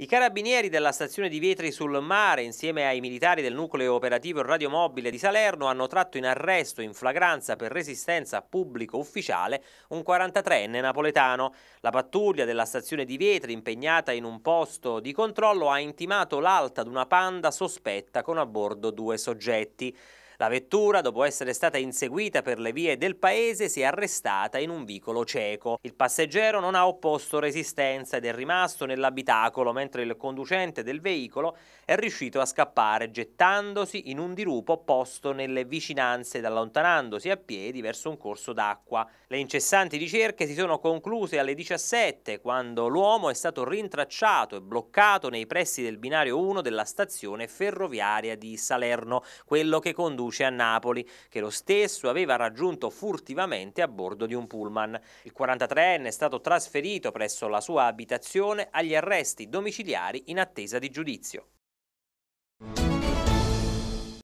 I carabinieri della stazione di Vetri sul Mare, insieme ai militari del nucleo operativo radiomobile di Salerno, hanno tratto in arresto in flagranza per resistenza a pubblico ufficiale un 43enne napoletano. La pattuglia della stazione di Vetri, impegnata in un posto di controllo, ha intimato l'alta di una panda sospetta con a bordo due soggetti. La vettura, dopo essere stata inseguita per le vie del paese, si è arrestata in un vicolo cieco. Il passeggero non ha opposto resistenza ed è rimasto nell'abitacolo, mentre il conducente del veicolo è riuscito a scappare, gettandosi in un dirupo posto nelle vicinanze ed allontanandosi a piedi verso un corso d'acqua. Le incessanti ricerche si sono concluse alle 17, quando l'uomo è stato rintracciato e bloccato nei pressi del binario 1 della stazione ferroviaria di Salerno, quello che conduce luce a Napoli, che lo stesso aveva raggiunto furtivamente a bordo di un pullman. Il 43enne è stato trasferito presso la sua abitazione agli arresti domiciliari in attesa di giudizio.